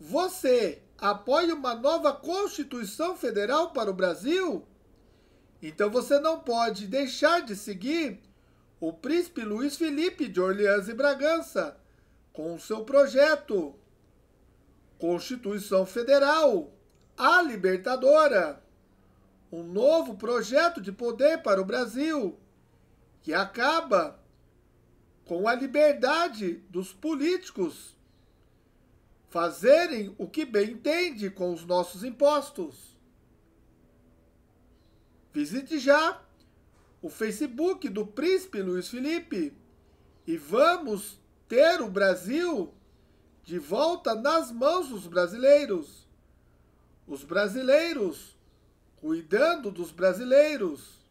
Você apoia uma nova Constituição Federal para o Brasil? Então você não pode deixar de seguir o príncipe Luiz Felipe de Orleans e Bragança com o seu projeto Constituição Federal, a Libertadora, um novo projeto de poder para o Brasil que acaba com a liberdade dos políticos fazerem o que bem entende com os nossos impostos. Visite já o Facebook do Príncipe Luiz Felipe e vamos ter o Brasil de volta nas mãos dos brasileiros. Os brasileiros cuidando dos brasileiros.